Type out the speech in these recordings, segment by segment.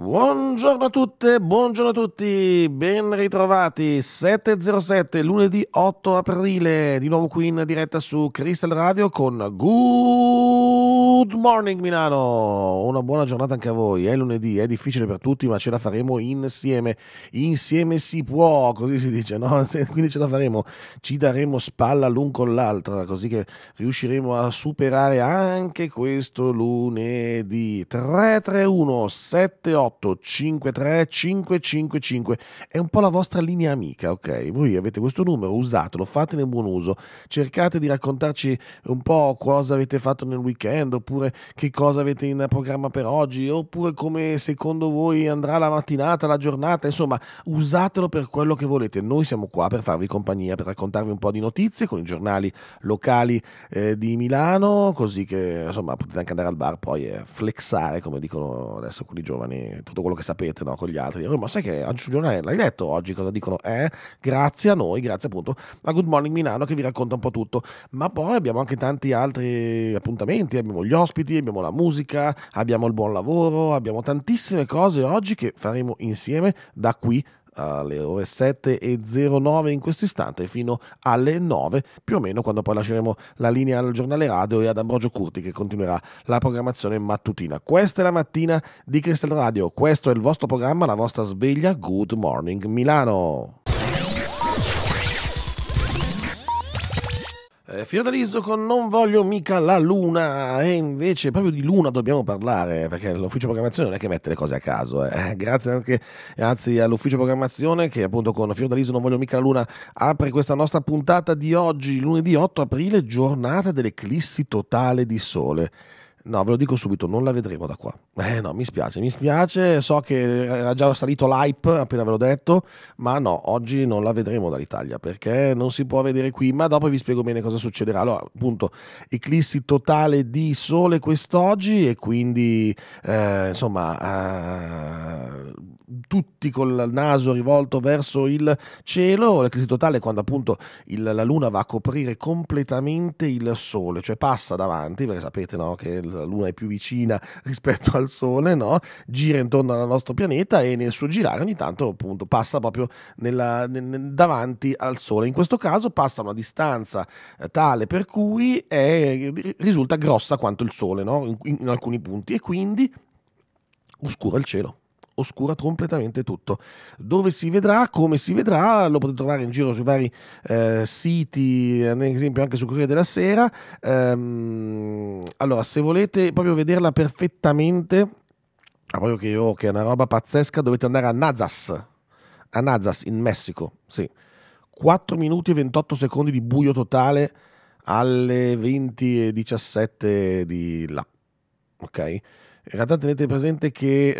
Buongiorno a tutte, buongiorno a tutti, ben ritrovati. 707, lunedì 8 aprile, di nuovo qui in diretta su Crystal Radio con Good Good morning Milano, una buona giornata anche a voi. È lunedì, è difficile per tutti, ma ce la faremo insieme. Insieme si può, così si dice, no? Quindi ce la faremo, ci daremo spalla l'un con l'altra, così che riusciremo a superare anche questo lunedì. 331 78 53 555 è un po' la vostra linea amica, ok? Voi avete questo numero, usatelo, fatene buon uso, cercate di raccontarci un po' cosa avete fatto nel weekend oppure che cosa avete in programma per oggi, oppure come secondo voi andrà la mattinata, la giornata, insomma usatelo per quello che volete. Noi siamo qua per farvi compagnia, per raccontarvi un po' di notizie con i giornali locali eh, di Milano, così che insomma potete anche andare al bar poi e flexare, come dicono adesso quelli giovani, tutto quello che sapete no, con gli altri. Oh, ma sai che oggi sul giornale l'hai letto oggi cosa dicono? Eh, grazie a noi, grazie appunto a Good Morning Milano che vi racconta un po' tutto. Ma poi abbiamo anche tanti altri appuntamenti, abbiamo gli ospiti, abbiamo la musica, abbiamo il buon lavoro, abbiamo tantissime cose oggi che faremo insieme da qui alle ore 7.09 in questo istante fino alle 9 più o meno quando poi lasceremo la linea al giornale radio e ad Ambrogio Curti che continuerà la programmazione mattutina. Questa è la mattina di Crystal Radio, questo è il vostro programma, la vostra sveglia Good Morning Milano. Eh, Fiordaliso con Non voglio mica la luna e invece proprio di luna dobbiamo parlare perché l'ufficio programmazione non è che mette le cose a caso. Eh. Grazie anche anzi, all'ufficio programmazione che appunto con Fiordaliso Non voglio mica la luna apre questa nostra puntata di oggi, lunedì 8 aprile, giornata dell'eclissi totale di sole. No, ve lo dico subito, non la vedremo da qua. Eh no, mi spiace, mi spiace, so che era già salito l'hype, appena ve l'ho detto, ma no, oggi non la vedremo dall'Italia perché non si può vedere qui, ma dopo vi spiego bene cosa succederà. Allora, appunto, eclissi totale di sole quest'oggi e quindi, eh, insomma, eh, tutti col naso rivolto verso il cielo, l'eclissi totale è quando appunto il, la luna va a coprire completamente il sole, cioè passa davanti, perché sapete no, che la Luna è più vicina rispetto al Sole, no? gira intorno al nostro pianeta e nel suo girare ogni tanto appunto passa proprio nella, nel, davanti al Sole. In questo caso passa a una distanza eh, tale per cui è, risulta grossa quanto il Sole no? in, in alcuni punti e quindi oscura il cielo oscura completamente tutto. Dove si vedrà, come si vedrà, lo potete trovare in giro sui vari eh, siti, eh, ad esempio anche su Corriere della Sera. Ehm, allora, se volete proprio vederla perfettamente, proprio che, oh, che è una roba pazzesca, dovete andare a Nazas, a Nazas in Messico, sì. 4 minuti e 28 secondi di buio totale alle 20 e 17 di là ok? In realtà tenete presente che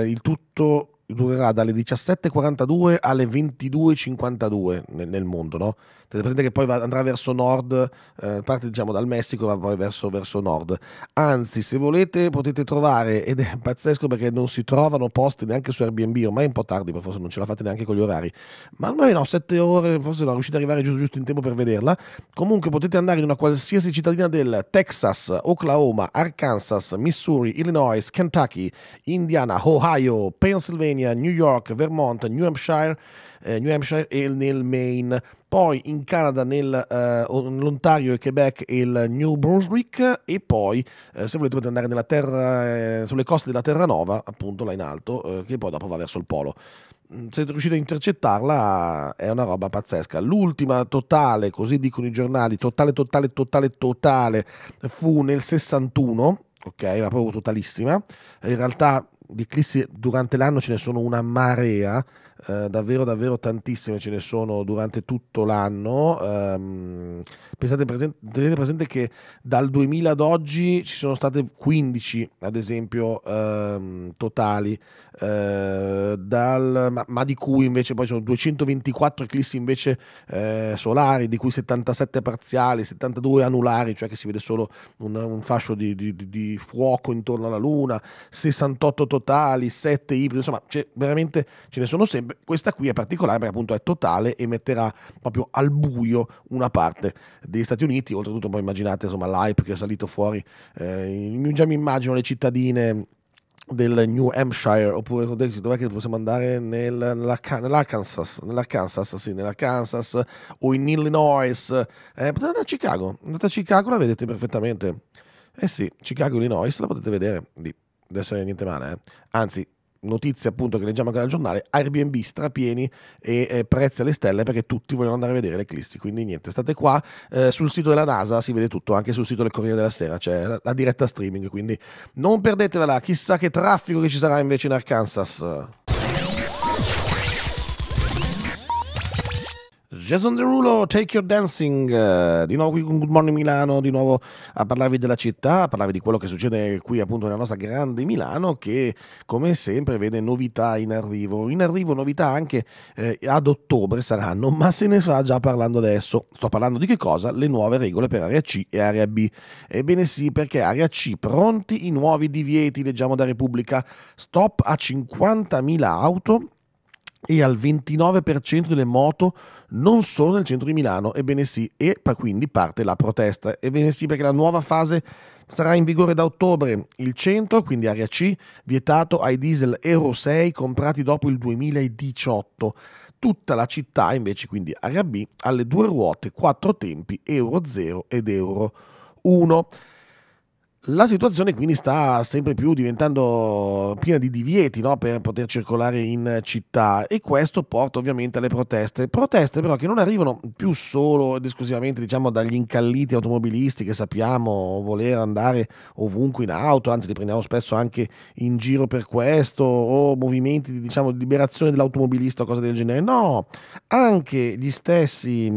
eh, il tutto durerà dalle 17.42 alle 22.52 nel, nel, mondo, no? Tenete presente che poi va, andrà verso nord, eh, parte diciamo dal Messico va poi verso, verso, nord. Anzi, se volete potete trovare, ed è pazzesco perché non si trovano posti neanche su Airbnb, ormai è un po' tardi, forse non ce la fate neanche con gli orari, ma ormai no, 7 ore, forse no, riuscite ad arrivare giusto, giusto in tempo per vederla. Comunque potete andare in una qualsiasi cittadina del Texas, Oklahoma, Arkansas, Missouri, Illinois, Kentucky, Indiana, Ohio, Pennsylvania, Pennsylvania, New York, Vermont, New Hampshire, eh, New Hampshire e nel Maine. Poi in Canada, eh, nell'Ontario eh, e Quebec e il New Brunswick. E poi, eh, se volete, potete andare nella terra, eh, sulle coste della Terra Nova, appunto là in alto, eh, che poi dopo va verso il polo mm, se riuscite a intercettarla è una roba pazzesca. L'ultima totale, così dicono i giornali, totale, totale, totale, totale, fu nel 61, ok, la proprio totalissima. In realtà di eclissi durante l'anno ce ne sono una marea eh, davvero davvero tantissime ce ne sono durante tutto l'anno. Um, pensate presente, tenete presente che dal 2000 ad oggi ci sono state 15 ad esempio um, totali, uh, dal, ma, ma, di cui invece poi sono 224 eclissi invece eh, solari, di cui 77 parziali, 72 anulari, cioè che si vede solo un, un fascio di, di, di fuoco intorno alla Luna, 68 totali, 7 ibridi, insomma cioè, veramente ce ne sono sempre questa qui è particolare perché appunto è totale e metterà proprio al buio una parte degli Stati Uniti, oltretutto poi immaginate insomma l'hype che è salito fuori, eh, già mi immagino le cittadine del New Hampshire oppure dov'è che possiamo andare nel, nella, nell'Arkansas nell'Arkansas sì nell'Arkansas o in Illinois eh, potete andare a Chicago andate a Chicago la vedete perfettamente eh sì Chicago Illinois la potete vedere lì deve essere niente male eh. anzi notizie appunto che leggiamo anche dal giornale, Airbnb strapieni e eh, prezzi alle stelle perché tutti vogliono andare a vedere l'eclissi, quindi niente, state qua, eh, sul sito della NASA si vede tutto, anche sul sito del Corriere della Sera c'è cioè la, la, diretta streaming, quindi non perdetevela, chissà che traffico che ci sarà invece in Arkansas. Jason Derulo, Take Your Dancing, eh, di nuovo qui con Good Morning Milano, di nuovo a parlarvi della città, a parlarvi di quello che succede qui appunto nella nostra grande Milano che come sempre vede novità in arrivo, in arrivo novità anche eh, ad ottobre saranno, ma se ne sta già parlando adesso, sto parlando di che cosa? Le nuove regole per area C e area B, ebbene sì perché area C pronti i nuovi divieti, leggiamo da Repubblica, stop a 50.000 auto e al 29% delle moto non solo nel centro di Milano, ebbene sì, e quindi parte la protesta, ebbene sì perché la nuova fase sarà in vigore da ottobre. Il centro, quindi area C, vietato ai diesel Euro 6 comprati dopo il 2018. Tutta la città invece, quindi area B, alle due ruote, quattro tempi Euro 0 ed Euro 1. La situazione quindi sta sempre più diventando piena di divieti no? per poter circolare in città e questo porta ovviamente alle proteste, proteste però che non arrivano più solo ed esclusivamente diciamo, dagli incalliti automobilisti che sappiamo voler andare ovunque in auto, anzi li prendiamo spesso anche in giro per questo o movimenti diciamo, di liberazione dell'automobilista o cose del genere, no, anche gli stessi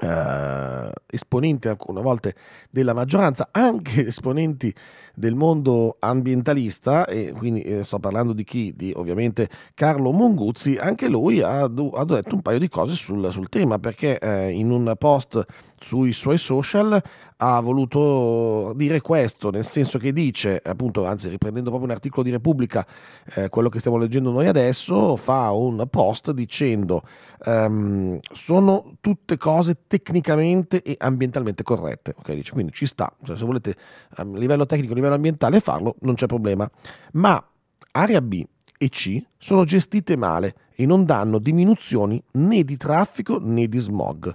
eh, esponenti alcune volte della maggioranza, anche esponenti del mondo ambientalista, e quindi eh, sto parlando di chi? Di ovviamente Carlo Monguzzi, anche lui ha, ha detto un paio di cose sul, sul tema, perché eh, in un post sui suoi social ha voluto dire questo, nel senso che dice, appunto, anzi riprendendo proprio un articolo di Repubblica, eh, quello che stiamo leggendo noi adesso, fa un post dicendo um, sono tutte cose tecnicamente e ambientalmente corrette, ok? Dice, quindi ci sta, cioè, se volete a ehm, livello tecnico, a livello livello ambientale farlo, non c'è problema. Ma area B e C sono gestite male e non danno diminuzioni né di traffico né di smog.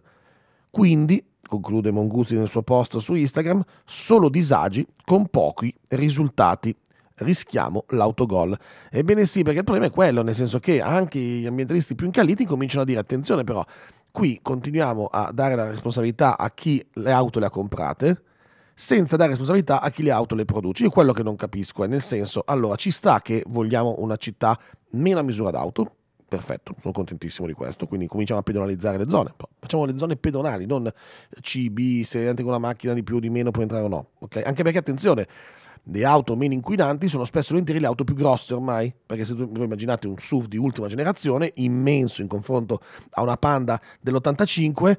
Quindi, conclude Monguzzi nel suo post su Instagram, solo disagi con pochi risultati rischiamo l'autogol. Ebbene sì, perché il problema è quello, nel senso che anche gli ambientalisti più incalliti cominciano a dire attenzione però, qui continuiamo a dare la responsabilità a chi le auto le ha comprate, senza dare responsabilità a chi le auto le produce. Io quello che non capisco è nel senso, allora ci sta che vogliamo una città meno a misura d'auto, perfetto, sono contentissimo di questo, quindi cominciamo a pedonalizzare le zone, boh, facciamo le zone pedonali, non CB, se entri con una macchina di più o di meno puoi entrare o no, okay? anche perché attenzione, le auto meno inquinanti sono spesso le auto più grosse ormai, perché se voi immaginate un SUV di ultima generazione, immenso in confronto a una Panda dell'85,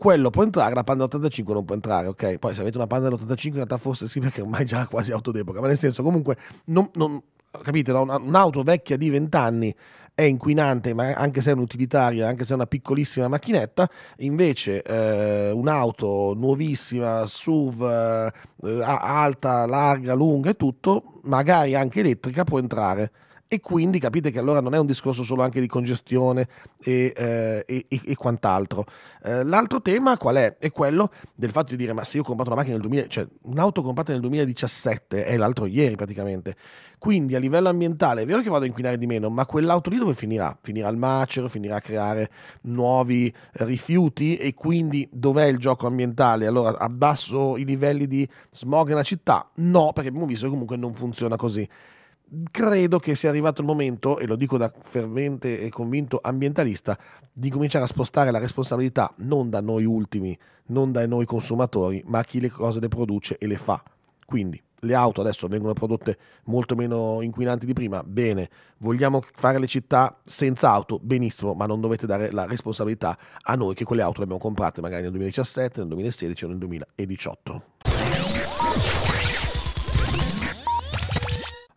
quello può entrare, la Panda 85 non può entrare, ok? Poi se avete una Panda 85 in realtà forse sì perché ormai è già quasi auto d'epoca, ma nel senso comunque non, non, capite, no? un'auto vecchia di 20 anni è inquinante, ma anche se è un'utilitaria, anche se è una piccolissima macchinetta, invece eh, un'auto nuovissima, SUV, eh, alta, larga, lunga e tutto, magari anche elettrica, può entrare. E quindi capite che allora non è un discorso solo anche di congestione e, eh, e, e quant'altro. Eh, l'altro tema qual è? È quello del fatto di dire ma se io ho comprato una macchina nel 2000, cioè un'auto comprata nel 2017 è l'altro ieri praticamente. Quindi a livello ambientale è vero che vado a inquinare di meno, ma quell'auto lì dove finirà? Finirà al macero, finirà a creare nuovi rifiuti e quindi dov'è il gioco ambientale? Allora abbasso i livelli di smog nella città? No, perché abbiamo visto che comunque non funziona così credo che sia arrivato il momento, e lo dico da fervente e convinto ambientalista, di cominciare a spostare la responsabilità non da noi ultimi, non dai noi consumatori, ma a chi le cose le produce e le fa. Quindi le auto adesso vengono prodotte molto meno inquinanti di prima, bene, vogliamo fare le città senza auto, benissimo, ma non dovete dare la responsabilità a noi che quelle auto le abbiamo comprate magari nel 2017, nel 2016 o nel 2018.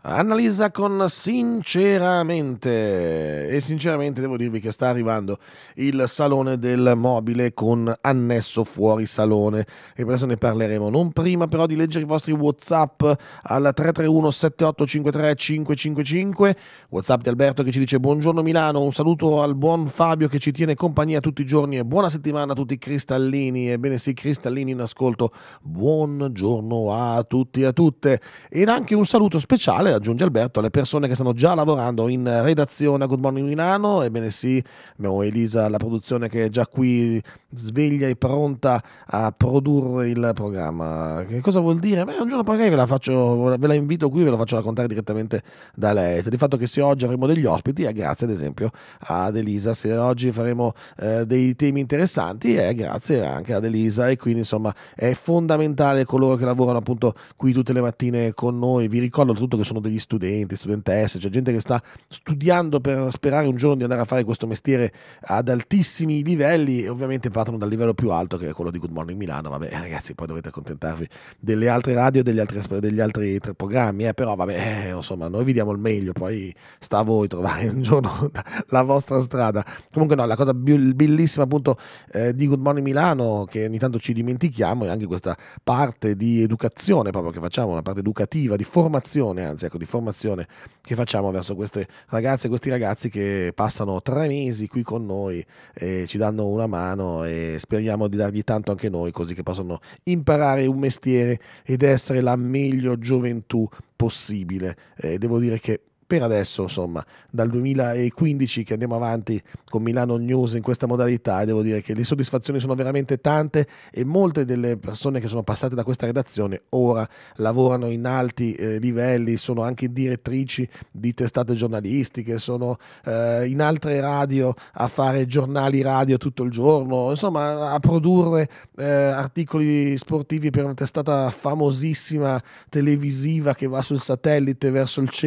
analizza con sinceramente e sinceramente devo dirvi che sta arrivando il salone del mobile con annesso fuori salone e adesso ne parleremo non prima però di leggere i vostri whatsapp al 331 7853 555 whatsapp di Alberto che ci dice buongiorno Milano un saluto al buon Fabio che ci tiene compagnia tutti i giorni e buona settimana a tutti i cristallini ebbene sì cristallini in ascolto buongiorno a tutti e a tutte ed anche un saluto speciale aggiunge Alberto, le persone che stanno già lavorando in redazione a Good Morning Milano, ebbene sì, abbiamo Elisa, la produzione che è già qui sveglia e pronta a produrre il programma. Che cosa vuol dire? Beh, un giorno magari ve la, faccio, ve la invito qui, ve lo faccio raccontare direttamente da lei. Di fatto che se oggi avremo degli ospiti è grazie ad esempio ad Elisa, se oggi faremo eh, dei temi interessanti è grazie anche ad Elisa e quindi insomma è fondamentale coloro che lavorano appunto qui tutte le mattine con noi. Vi ricordo tutto che sono degli studenti, studentesse, c'è cioè gente che sta studiando per sperare un giorno di andare a fare questo mestiere ad altissimi livelli e ovviamente partono dal livello più alto che è quello di Good Morning Milano, vabbè eh, ragazzi poi dovete accontentarvi delle altre radio e degli altri, degli altri tre programmi, eh, però vabbè eh, insomma noi vi diamo il meglio, poi sta a voi trovare un giorno la vostra strada. Comunque no, la cosa bellissima appunto eh, di Good Morning Milano che ogni tanto ci dimentichiamo è anche questa parte di educazione proprio che facciamo, una parte educativa, di formazione anzi ecco, di formazione che facciamo verso queste ragazze e questi ragazzi che passano tre mesi qui con noi e ci danno una mano e speriamo di dargli tanto anche noi così che possano imparare un mestiere ed essere la meglio gioventù possibile. Eh, devo dire che per adesso, insomma, dal 2015 che andiamo avanti con Milano News in questa modalità e devo dire che le soddisfazioni sono veramente tante e molte delle persone che sono passate da questa redazione ora lavorano in alti eh, livelli, sono anche direttrici di testate giornalistiche, sono eh, in altre radio a fare giornali radio tutto il giorno, insomma, a produrre eh, articoli sportivi per una testata famosissima televisiva che va sul satellite verso il cielo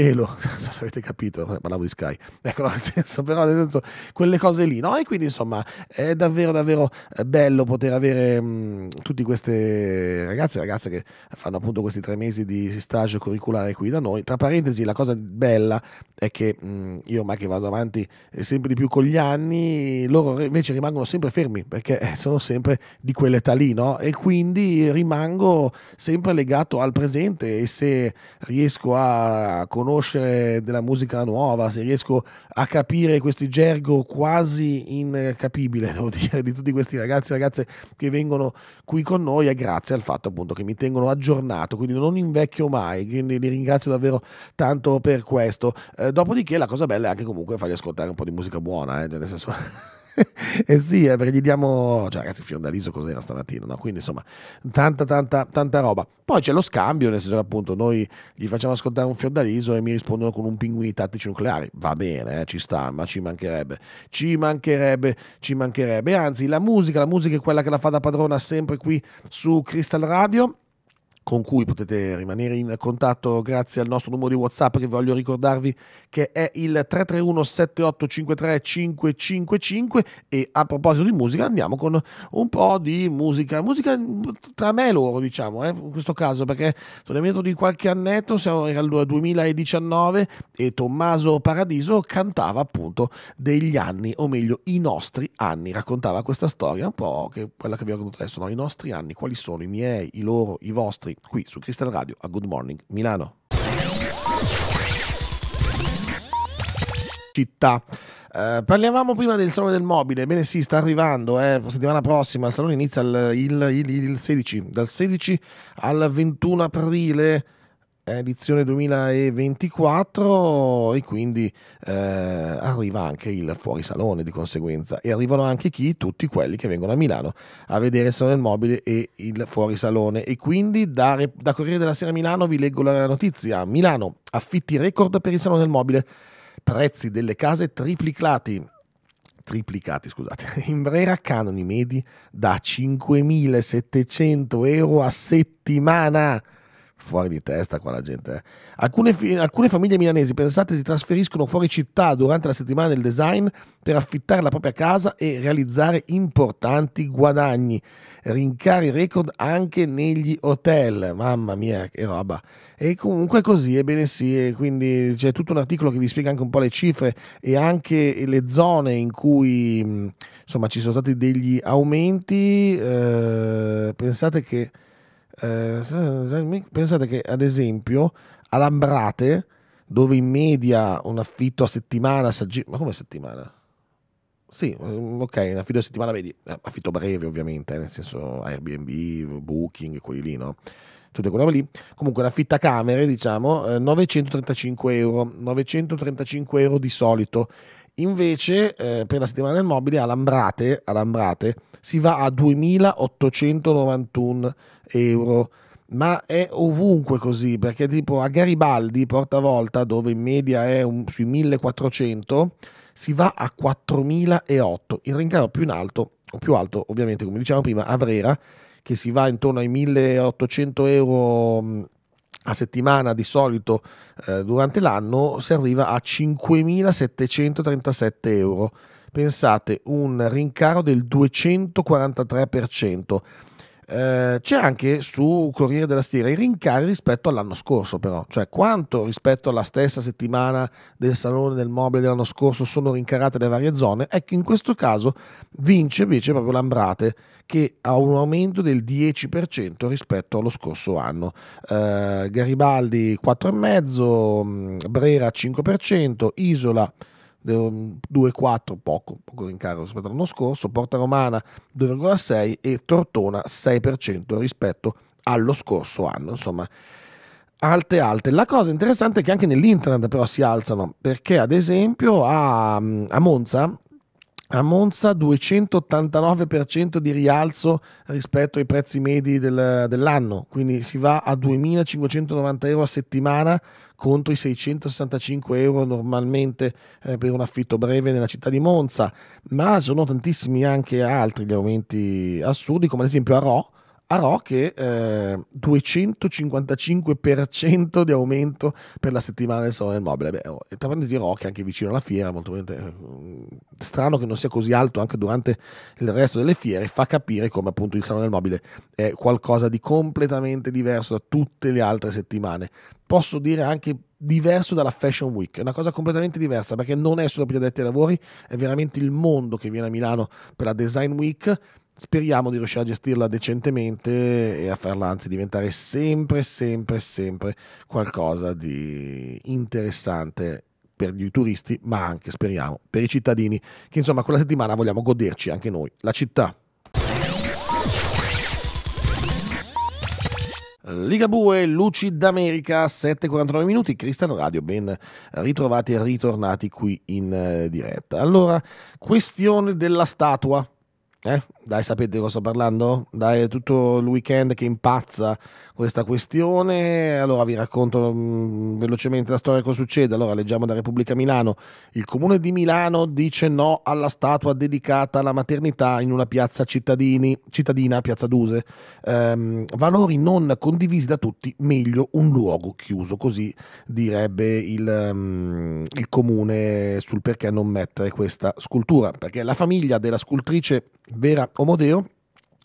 se avete capito, eh, parlavo di Sky, ecco, nel senso, però nel senso, quelle cose lì, no? E quindi insomma è davvero, davvero eh, bello poter avere mh, mm, tutte queste ragazze e ragazze che fanno appunto questi tre mesi di stage curriculare qui da noi. Tra parentesi, la cosa bella è che mh, mm, io, ormai che vado avanti eh, sempre di più con gli anni, loro invece rimangono sempre fermi perché sono sempre di quell'età lì, no? E quindi rimango sempre legato al presente e se riesco a conoscere della musica nuova, se riesco a capire questi gergo quasi incapibile, devo dire, di tutti questi ragazzi e ragazze che vengono qui con noi, è grazie al fatto appunto che mi tengono aggiornato, quindi non invecchio mai, quindi li ringrazio davvero tanto per questo. Eh, dopodiché la cosa bella è anche comunque fargli ascoltare un po' di musica buona, eh, nel senso... eh sì, eh, perché gli diamo, cioè ragazzi, Fiordaliso cos'era stamattina, no? Quindi insomma, tanta, tanta, tanta roba. Poi c'è lo scambio, nel senso che appunto noi gli facciamo ascoltare un Fiordaliso e mi rispondono con un pinguini tattici nucleari. Va bene, eh, ci sta, ma ci mancherebbe, ci mancherebbe, ci mancherebbe. Anzi, la musica, la musica è quella che la fa da padrona sempre qui su Crystal Radio con cui potete rimanere in contatto grazie al nostro numero di WhatsApp che voglio ricordarvi che è il 331 7853 555 e a proposito di musica andiamo con un po' di musica, musica tra me e loro diciamo eh, in questo caso perché sono dentro di qualche annetto, siamo era il 2019 e Tommaso Paradiso cantava appunto degli anni o meglio i nostri anni, raccontava questa storia un po' che quella che vi ho raccontato adesso, no? i nostri anni, quali sono i miei, i loro, i vostri qui su Crystal Radio a Good Morning Milano. Città. Eh, parlavamo prima del Salone del Mobile, ebbene sì, sta arrivando, eh. settimana prossima il Salone inizia il, il, il, il 16, dal 16 al 21 aprile edizione 2024 e quindi eh, arriva anche il fuorisalone di conseguenza e arrivano anche chi? Tutti quelli che vengono a Milano a vedere Sono il Mobile e il fuorisalone e quindi da, da Corriere della Sera Milano vi leggo la notizia Milano affitti record per il Salone del Mobile prezzi delle case triplicati triplicati, scusate, in Brera canoni medi da 5.700 euro a settimana fuori di testa qua la gente. Eh. Alcune, alcune, famiglie milanesi, pensate, si trasferiscono fuori città durante la settimana del design per affittare la propria casa e realizzare importanti guadagni. Rincari record anche negli hotel. Mamma mia, che roba. E comunque così, ebbene sì, quindi c'è tutto un articolo che vi spiega anche un po' le cifre e anche le zone in cui insomma ci sono stati degli aumenti. Eh, pensate che eh, pensate che ad esempio a Lambrate, dove in media un affitto a settimana, ma come settimana? Sì, mm, ok, un affitto a settimana, vedi, eh, affitto breve ovviamente, eh, nel senso Airbnb, Booking, quelli lì, no? tutte quelle lì. Comunque l'affitta camere, diciamo, 935 eh, euro, 935 euro di solito. Invece eh, per la settimana del mobile a Lambrate, a Lambrate si va a 2891 euro euro ma è ovunque così perché tipo a Garibaldi Portavolta dove in media è un, sui 1400 si va a 4008 il rincaro più in alto o più alto ovviamente come dicevamo prima a Brera che si va intorno ai 1800 euro mm, a settimana di solito eh, durante l'anno si arriva a 5.737 euro pensate un rincaro del 243% eh, c'è anche su Corriere della Sera i rincari rispetto all'anno scorso, però, cioè quanto rispetto alla stessa settimana del salone del mobile dell'anno scorso sono rincarate le varie zone. Ecco, in questo caso vince invece proprio l'Ambrate che ha un aumento del 10% rispetto allo scorso anno. Eh, Garibaldi 4,5%, mm, Brera 5%, Isola 2,4 ehm, poco, poco rincaro rispetto all'anno scorso, Porta Romana 2,6 e Tortona 6% rispetto allo scorso anno, insomma alte alte. La cosa interessante è che anche nell'internet però si alzano, perché ad esempio a, a Monza a Monza 289% di rialzo rispetto ai prezzi medi del, dell'anno, quindi si va a 2.590 euro a settimana contro i 665 euro normalmente eh, per un affitto breve nella città di Monza, ma sono tantissimi anche altri gli aumenti assurdi, come ad esempio a Rho, a Raw che eh, 255% di aumento per la settimana del Salone del Mobile. Beh, oh, tra parentesi Raw è anche vicino alla fiera, molto eh, strano che non sia così alto anche durante il resto delle fiere, fa capire come appunto il Salone del Mobile è qualcosa di completamente diverso da tutte le altre settimane. Posso dire anche diverso dalla Fashion Week, è una cosa completamente diversa perché non è solo per gli addetti ai lavori, è veramente il mondo che viene a Milano per la Design Week speriamo di riuscire a gestirla decentemente e a farla anzi diventare sempre, sempre, sempre qualcosa di interessante per i turisti, ma anche speriamo per i cittadini, che insomma quella settimana vogliamo goderci anche noi, la città. Liga Ligabue, Luci d'America, 7.49 minuti, Cristiano Radio, ben ritrovati e ritornati qui in eh, diretta. Allora, questione della statua. Eh? Dai, sapete di cosa sto parlando? Dai, è tutto il weekend che impazza questa questione. Allora vi racconto mh, mm, velocemente la storia cosa succede. Allora, leggiamo da Repubblica Milano. Il comune di Milano dice no alla statua dedicata alla maternità in una piazza cittadini, cittadina, piazza Duse. Ehm, valori non condivisi da tutti, meglio un luogo chiuso. Così direbbe il, mh, mm, il comune sul perché non mettere questa scultura. Perché la famiglia della scultrice Vera Omodeo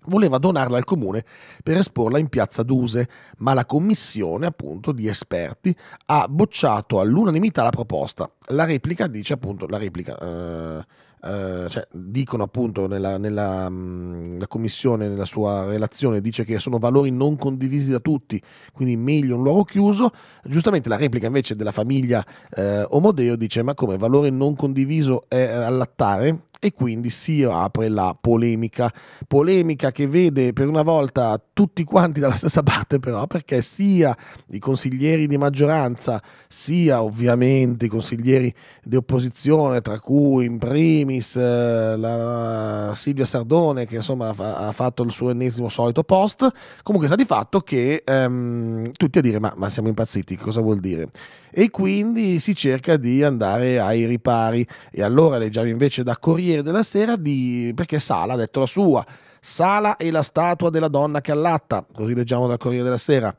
voleva donarla al comune per esporla in piazza Duse, ma la commissione appunto di esperti ha bocciato all'unanimità la proposta. La replica dice appunto, la replica, eh, eh, cioè, dicono appunto nella, nella mh, mm, commissione, nella sua relazione, dice che sono valori non condivisi da tutti, quindi meglio un luogo chiuso. Giustamente la replica invece della famiglia eh, Omodeo dice ma come valore non condiviso è allattare? e quindi si apre la polemica. Polemica che vede per una volta tutti quanti dalla stessa parte però perché sia i consiglieri di maggioranza sia ovviamente i consiglieri di opposizione tra cui in primis eh, la Silvia Sardone che insomma ha fatto il suo ennesimo solito post, comunque sta di fatto che ehm, tutti a dire ma, ma siamo impazziti, cosa vuol dire? E quindi si cerca di andare ai ripari e allora leggiamo invece da Corriere Corriere della Sera di, perché Sala ha detto la sua. Sala è la statua della donna che allatta, così leggiamo dal Corriere della Sera.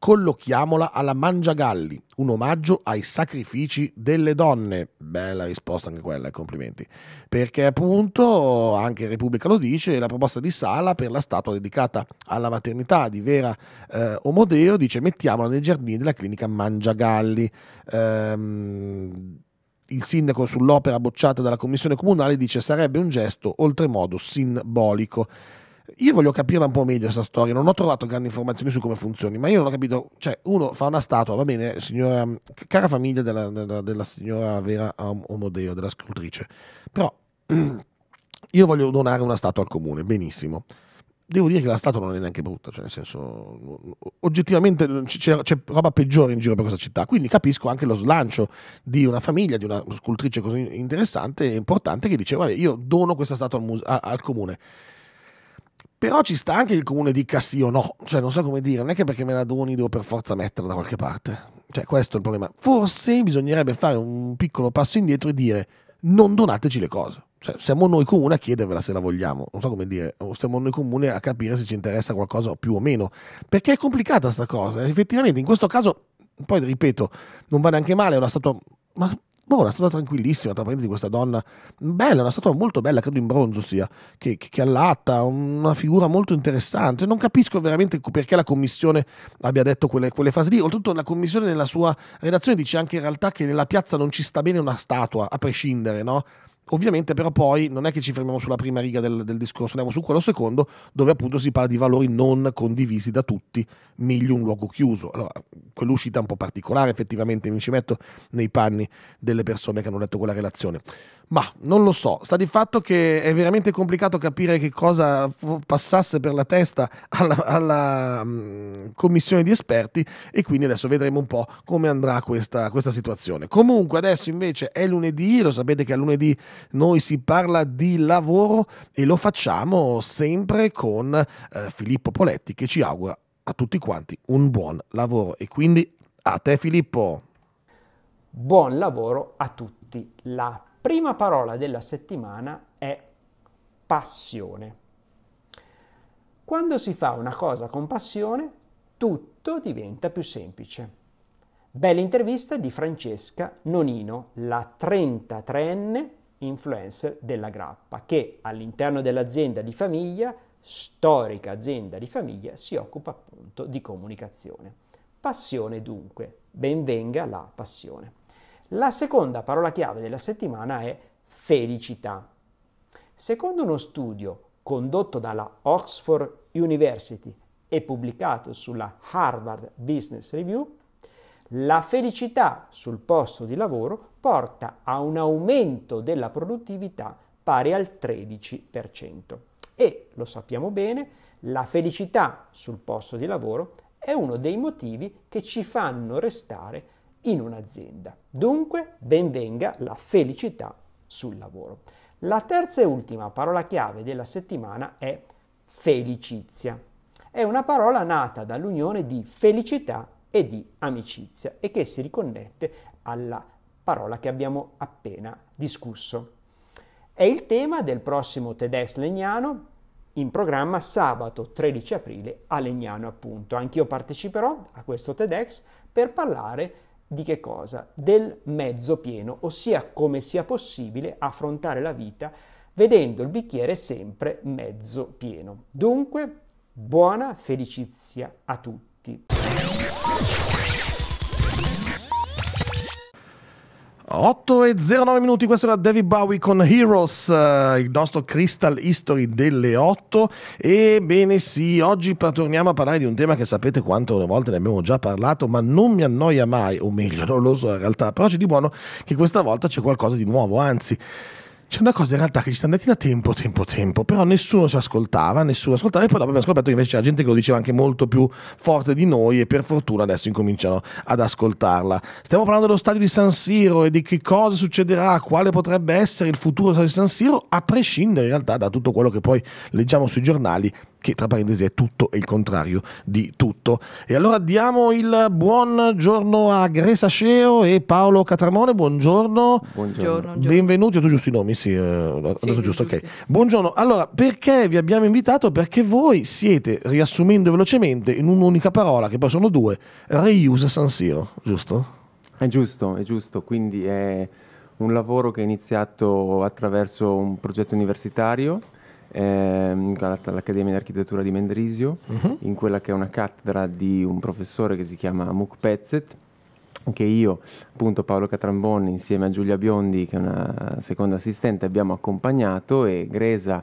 Collochiamola alla Mangiagalli, un omaggio ai sacrifici delle donne. Bella risposta anche quella, complimenti. Perché appunto, anche Repubblica lo dice, la proposta di Sala per la statua dedicata alla maternità di Vera eh, Omodeo dice mettiamola nei giardini della clinica Mangiagalli. Ehm, il sindaco sull'opera bocciata dalla commissione comunale dice sarebbe un gesto oltremodo simbolico. Io voglio capirla un po' meglio questa storia, non ho trovato grandi informazioni su come funzioni, ma io non ho capito, cioè uno fa una statua, va bene, signora, cara famiglia della, della, della signora Vera Omodeo, della scrittrice, però io voglio donare una statua al comune, benissimo devo dire che la statua non è neanche brutta, cioè nel senso, oggettivamente c'è, c'è, roba peggiore in giro per questa città, quindi capisco anche lo slancio di una famiglia, di una scultrice così interessante e importante che dice, vabbè, io dono questa statua al, muse- al comune. Però ci sta anche il comune dica sì o no, cioè non so come dire, non è che perché me la doni devo per forza metterla da qualche parte, cioè questo è il problema. Forse bisognerebbe fare un piccolo passo indietro e dire non donateci le cose cioè, siamo noi comune a chiedervela se la vogliamo, non so come dire, o siamo noi comune a capire se ci interessa qualcosa più o meno, perché è complicata sta cosa, effettivamente in questo caso, poi ripeto, non va neanche male, è una statua, ma boh, una statua tranquillissima, tra parentesi, di questa donna, bella, una statua molto bella, credo in bronzo sia, che, che, che, allatta, una figura molto interessante, non capisco veramente perché la commissione abbia detto quelle, quelle frasi lì, oltretutto la commissione nella sua redazione dice anche in realtà che nella piazza non ci sta bene una statua, a prescindere, no? Ovviamente però poi non è che ci fermiamo sulla prima riga del, del, discorso, andiamo su quello secondo dove appunto si parla di valori non condivisi da tutti, meglio un luogo chiuso. Allora, quell'uscita è un po' particolare effettivamente, mi ci metto nei panni delle persone che hanno letto quella relazione. Ma non lo so, sta di fatto che è veramente complicato capire che cosa passasse per la testa alla, alla mh, mm, commissione di esperti e quindi adesso vedremo un po' come andrà questa, questa situazione. Comunque adesso invece è lunedì, lo sapete che a lunedì noi si parla di lavoro e lo facciamo sempre con eh, Filippo Poletti che ci augura a tutti quanti un buon lavoro e quindi a te Filippo. Buon lavoro a tutti. La prima parola della settimana è passione. Quando si fa una cosa con passione, tutto diventa più semplice. Bella intervista di Francesca Nonino, la 33enne influencer della Grappa, che all'interno dell'azienda di famiglia, storica azienda di famiglia, si occupa appunto di comunicazione. Passione dunque, benvenga la passione. La seconda parola chiave della settimana è felicità. Secondo uno studio condotto dalla Oxford University e pubblicato sulla Harvard Business Review, la felicità sul posto di lavoro porta a un aumento della produttività pari al 13%. E lo sappiamo bene, la felicità sul posto di lavoro è uno dei motivi che ci fanno restare in un'azienda. Dunque, benvenga la felicità sul lavoro. La terza e ultima parola chiave della settimana è felicizia. È una parola nata dall'unione di felicità e di amicizia e che si riconnette alla parola che abbiamo appena discusso. È il tema del prossimo TEDx Legnano in programma sabato 13 aprile a Legnano appunto. Anch'io parteciperò a questo TEDx per parlare di di che cosa? Del mezzo pieno, ossia come sia possibile affrontare la vita vedendo il bicchiere sempre mezzo pieno. Dunque, buona felicizia a tutti. 8 e 09 minuti, questo era David Bowie con Heroes, eh, il nostro Crystal History delle 8. Ebbene sì, oggi torniamo a parlare di un tema che sapete quante volte ne abbiamo già parlato, ma non mi annoia mai, o meglio, non lo so in realtà, però c'è di buono che questa volta c'è qualcosa di nuovo, anzi... C'è una cosa in realtà che ci stanno detti da tempo, tempo, tempo, però nessuno ci ascoltava, nessuno ascoltava e poi dopo abbiamo scoperto che invece c'era gente che lo diceva anche molto più forte di noi e per fortuna adesso incominciano ad ascoltarla. Stiamo parlando dello stadio di San Siro e di che cosa succederà, quale potrebbe essere il futuro stadio di San Siro, a prescindere in realtà da tutto quello che poi leggiamo sui giornali che tra parentesi è tutto e il contrario di tutto. E allora diamo il buongiorno a Gre Saceo e Paolo Catramone, buongiorno. Buongiorno. Benvenuti, ho detto giusto i nomi, sì, eh, ho sì, detto giusto, sì, ok. Giusti. Buongiorno, allora perché vi abbiamo invitato? Perché voi siete, riassumendo velocemente in un'unica parola, che poi sono due, Reuse San Siro, giusto? È giusto, è giusto, quindi è un lavoro che è iniziato attraverso un progetto universitario ehm, all'Accademia di Architettura di Mendrisio, uh-huh. in quella che è una cattedra di un professore che si chiama Muk Pezzet, che io, appunto Paolo Catramboni, insieme a Giulia Biondi, che è una seconda assistente, abbiamo accompagnato e Gresa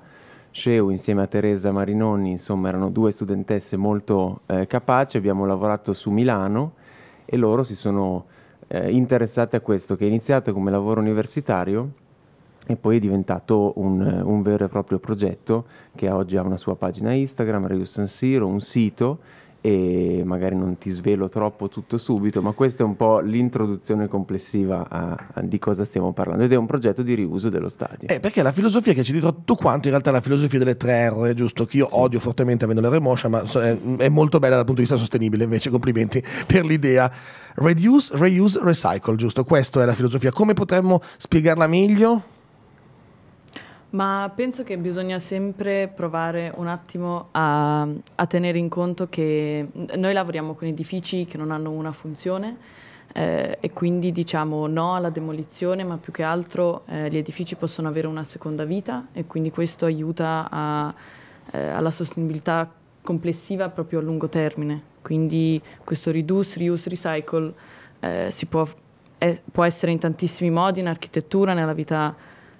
Sceu insieme a Teresa Marinoni, insomma erano due studentesse molto eh, capaci, abbiamo lavorato su Milano e loro si sono eh, interessate a questo, che è iniziato come lavoro universitario e poi è diventato un, un, vero e proprio progetto che oggi ha una sua pagina Instagram, Radio San Siro, un sito e magari non ti svelo troppo tutto subito, ma questa è un po' l'introduzione complessiva a, a di cosa stiamo parlando ed è un progetto di riuso dello stadio. Eh, perché la filosofia che c'è dietro tutto quanto in realtà è la filosofia delle tre R, giusto? Che io sì. odio fortemente avendo la remoscia, ma è, è molto bella dal punto di vista sostenibile invece, complimenti per l'idea. Reduce, reuse, recycle, giusto? Questa è la filosofia. Come potremmo spiegarla meglio? Ma penso che bisogna sempre provare un attimo a, a, tenere in conto che noi lavoriamo con edifici che non hanno una funzione eh, e quindi diciamo no alla demolizione, ma più che altro eh, gli edifici possono avere una seconda vita e quindi questo aiuta a, eh, alla sostenibilità complessiva proprio a lungo termine. Quindi questo reduce, reuse, recycle eh, si può, è, eh, può essere in tantissimi modi, in architettura, nella vita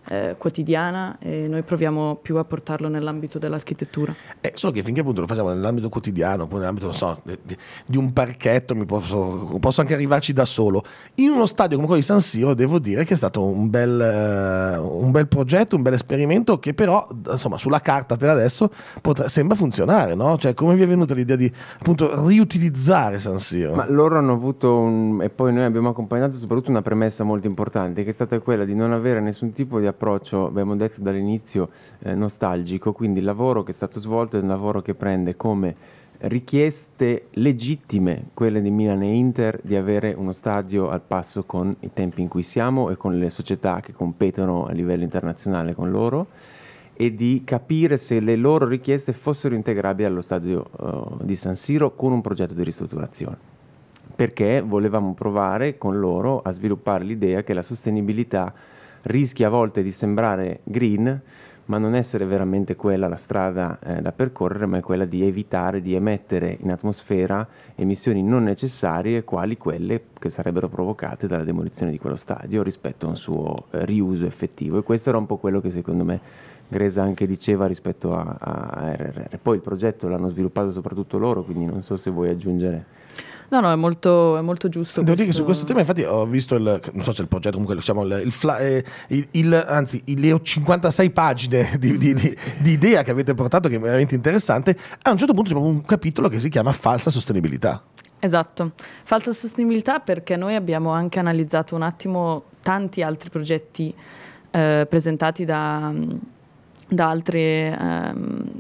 eh, quotidiana e noi proviamo più a portarlo nell'ambito dell'architettura. Eh, solo che finché appunto lo facciamo nell'ambito quotidiano, oppure nell'ambito, so, di, di, un parchetto, posso, posso, anche arrivarci da solo. In uno stadio come quello di San Siro devo dire che è stato un bel, uh, un bel progetto, un bel esperimento che però insomma, sulla carta per adesso potrà, sembra funzionare, no? Cioè come vi è venuta l'idea di appunto riutilizzare San Siro? Ma loro hanno avuto un... e poi noi abbiamo accompagnato soprattutto una premessa molto importante che è stata quella di non avere nessun tipo di approccio, abbiamo detto dall'inizio, eh, nostalgico, quindi il lavoro che è stato svolto è un lavoro che prende come richieste legittime, quelle di Milan e Inter, di avere uno stadio al passo con i tempi in cui siamo e con le società che competono a livello internazionale con loro e di capire se le loro richieste fossero integrabili allo stadio uh, di San Siro con un progetto di ristrutturazione. Perché volevamo provare con loro a sviluppare l'idea che la sostenibilità rischia a volte di sembrare green, ma non essere veramente quella la strada eh, da percorrere, ma è quella di evitare di emettere in atmosfera emissioni non necessarie, quali quelle che sarebbero provocate dalla demolizione di quello stadio rispetto a un suo eh, riuso effettivo. E questo era un po' quello che secondo me Gresa anche diceva rispetto a, a RRR. Poi il progetto l'hanno sviluppato soprattutto loro, quindi non so se vuoi aggiungere. No, no, è molto, è molto giusto. Devo questo... dire che su questo tema, infatti, ho visto il, non so se il progetto, comunque, diciamo, il, il, fla, eh, il anzi, le 56 pagine di, di, di, di, idea che avete portato, che è veramente interessante. A un certo punto c'è un capitolo che si chiama Falsa sostenibilità. Esatto, falsa sostenibilità perché noi abbiamo anche analizzato un attimo tanti altri progetti eh, presentati da da altre ehm,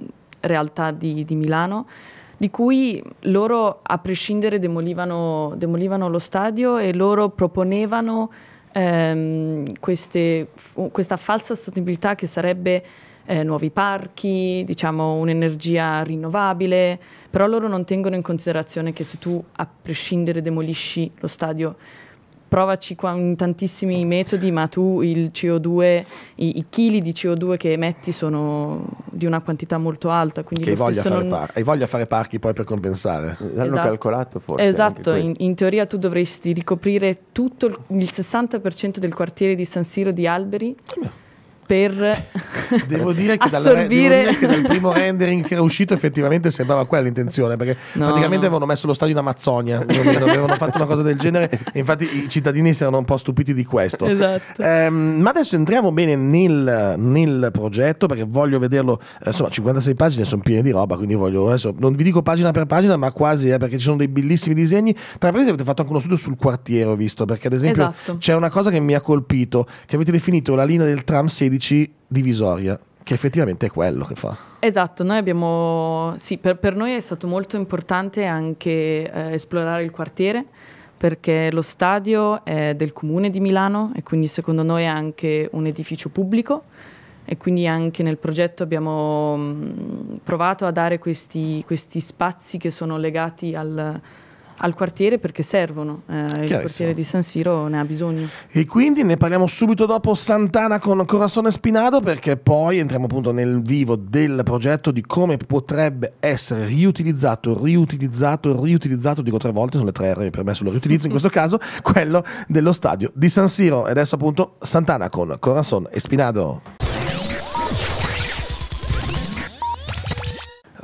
realtà di, di, Milano, di cui loro a prescindere demolivano, demolivano lo stadio e loro proponevano ehm, queste, questa falsa sostenibilità che sarebbe eh, nuovi parchi, diciamo un'energia rinnovabile, però loro non tengono in considerazione che se tu a prescindere demolisci lo stadio provaci con tantissimi metodi, ma tu il CO2, i, i, chili di CO2 che emetti sono di una quantità molto alta. Quindi che voglia fare, non... hai voglia fare parchi poi per compensare. L'hanno esatto. calcolato forse. Esatto, in, in, teoria tu dovresti ricoprire tutto il, 60% del quartiere di San Siro di Alberi. Eh per devo dire che, dal, devo dire che dal primo rendering che era uscito effettivamente sembrava quella l'intenzione perché no, praticamente no. avevano messo lo stadio in Amazzonia avevano fatto una cosa del genere e infatti i cittadini si erano un po' stupiti di questo esatto. um, ma adesso entriamo bene nel, nel, progetto perché voglio vederlo eh, insomma 56 pagine sono piene di roba quindi voglio adesso non vi dico pagina per pagina ma quasi eh, perché ci sono dei bellissimi disegni tra parentesi avete fatto anche uno studio sul quartiere ho visto perché ad esempio esatto. c'è una cosa che mi ha colpito che avete definito la linea del tram 16 16 divisoria, che effettivamente è quello che fa. Esatto, noi abbiamo, sì, per, per noi è stato molto importante anche eh, esplorare il quartiere perché lo stadio è del comune di Milano e quindi secondo noi è anche un edificio pubblico e quindi anche nel progetto abbiamo mm, provato a dare questi, questi spazi che sono legati al, al quartiere perché servono, eh, il quartiere di San Siro ne ha bisogno. E quindi ne parliamo subito dopo Santana con Corazon Spinato perché poi entriamo appunto nel vivo del progetto di come potrebbe essere riutilizzato, riutilizzato, riutilizzato, dico tre volte, sono le tre R per me sullo riutilizzo in questo caso, quello dello stadio di San Siro. E adesso appunto Santana con Corazon Spinato.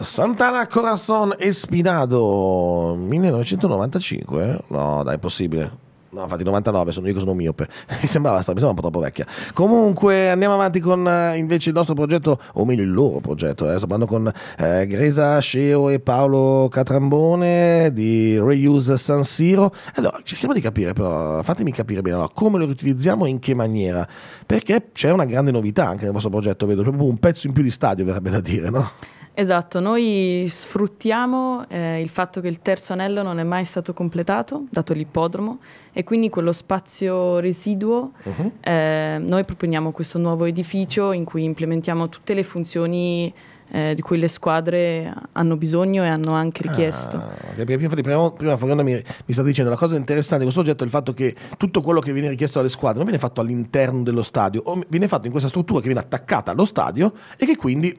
Santana Corazon Espinado 1995? Eh? No, dai, è possibile. No, infatti 99, sono io che sono miope. mi sembrava mi sembra un po' troppo vecchia. Comunque andiamo avanti con eh, invece il nostro progetto, o meglio il loro progetto. Eh. Sto parlando con eh, Gresa Sceo e Paolo Catrambone di Reuse San Siro. Allora, cerchiamo di capire però, fatemi capire bene, allora, come lo utilizziamo e in che maniera? Perché c'è una grande novità anche nel vostro progetto, vedo, proprio un pezzo in più di stadio verrebbe da dire, no? Esatto, noi sfruttiamo eh, il fatto che il terzo anello non è mai stato completato, dato l'ippodromo, e quindi quello spazio residuo uh mhm. -huh. eh, noi proponiamo questo nuovo edificio in cui implementiamo tutte le funzioni eh, di cui le squadre hanno bisogno e hanno anche ah, richiesto. Ah, perché prima, prima Fabiola mi, mi sta dicendo la cosa interessante di questo oggetto è il fatto che tutto quello che viene richiesto alle squadre non viene fatto all'interno dello stadio, o viene fatto in questa struttura che viene attaccata allo stadio e che quindi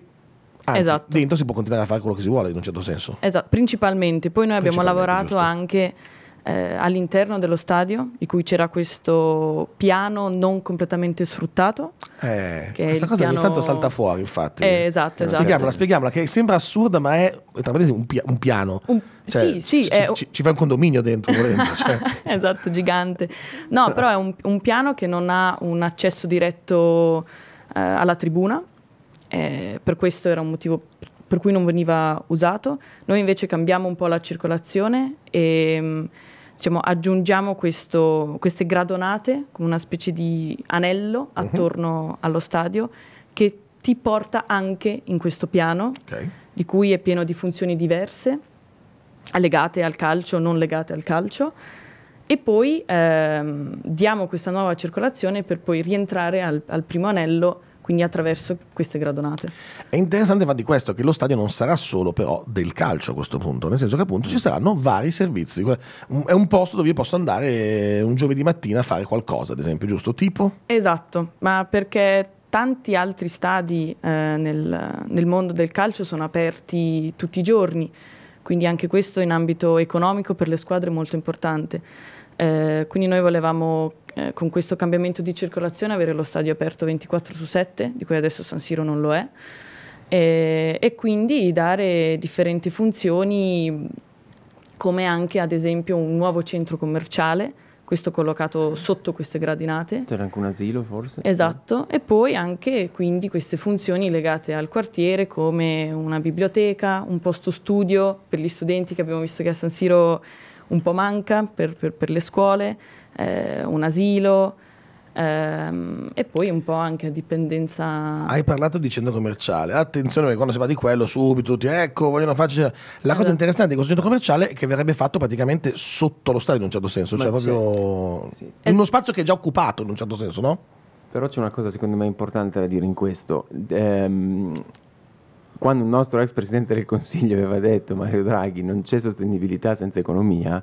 Anzi, esatto. dentro si può continuare a fare quello che si vuole in un certo senso. Esatto, principalmente. Poi noi abbiamo lavorato giusto. anche eh, all'interno dello stadio, di cui c'era questo piano non completamente sfruttato. Eh, questa cosa piano... ogni tanto salta fuori, infatti. Eh, esatto, eh, esatto. Spieghiamola, spieghiamola, che sembra assurda, ma è, tra un, pia un piano. Un... Cioè, sì, sì, ci, è... ci, ci, fa un condominio dentro, volendo. Cioè. esatto, gigante. No, però è un, un piano che non ha un accesso diretto eh, alla tribuna eh, per questo era un motivo per cui non veniva usato. Noi invece cambiamo un po' la circolazione e mm, diciamo, aggiungiamo questo, queste gradonate, come una specie di anello mhm. attorno uh-huh. allo stadio, che ti porta anche in questo piano, okay. di cui è pieno di funzioni diverse, legate al calcio, non legate al calcio. E poi ehm, diamo questa nuova circolazione per poi rientrare al, al primo anello quindi attraverso queste gradonate. È interessante va di questo, che lo stadio non sarà solo però del calcio a questo punto, nel senso che appunto ci saranno vari servizi, è un posto dove io posso andare eh, un giovedì mattina a fare qualcosa, ad esempio, giusto? Tipo? Esatto, ma perché tanti altri stadi eh, nel, nel mondo del calcio sono aperti tutti i giorni, quindi anche questo in ambito economico per le squadre è molto importante. Eh, quindi noi volevamo eh, con questo cambiamento di circolazione avere lo stadio aperto 24 su 7, di cui adesso San Siro non lo è, e, e quindi dare differenti funzioni come anche ad esempio un nuovo centro commerciale questo collocato sotto queste gradinate. C'era anche un asilo forse? Esatto, e poi anche quindi queste funzioni legate al quartiere come una biblioteca, un posto studio per gli studenti che abbiamo visto che a San Siro un po' manca per, per, per le scuole, eh, un asilo ehm, e poi un po' anche dipendenza. Hai parlato di centro commerciale, attenzione perché quando si va di quello subito tutti ecco vogliono farci... La allora. cosa interessante di questo centro commerciale è che verrebbe fatto praticamente sotto lo stadio in un certo senso, cioè proprio sì. uno spazio che è già occupato in un certo senso, no? Però c'è una cosa secondo me importante da dire in questo. Ehm, quando il nostro ex presidente del Consiglio aveva detto Mario Draghi non c'è sostenibilità senza economia,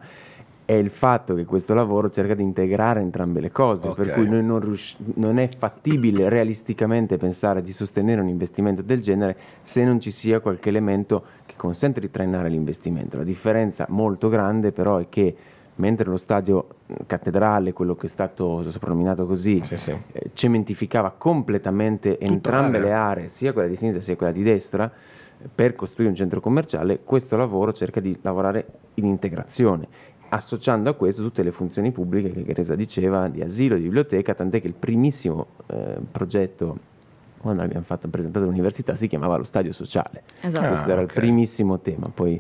è il fatto che questo lavoro cerca di integrare entrambe le cose, okay. per cui non, rius- non, è fattibile realisticamente pensare di sostenere un investimento del genere se non ci sia qualche elemento che consente di trainare l'investimento. La differenza molto grande però è che mentre lo stadio cattedrale, quello che è stato soprannominato così, sì, sì. Eh, cementificava completamente Tutta entrambe l'area. le aree, sia quella di sinistra sia quella di destra, per costruire un centro commerciale, questo lavoro cerca di lavorare in integrazione associando a questo tutte le funzioni pubbliche che Teresa diceva di asilo, di biblioteca, tant'è che il primissimo eh, progetto quando l'abbiamo fatto, presentato all'università si chiamava lo stadio sociale. Esatto. Ah, Questo era okay. il primissimo tema, poi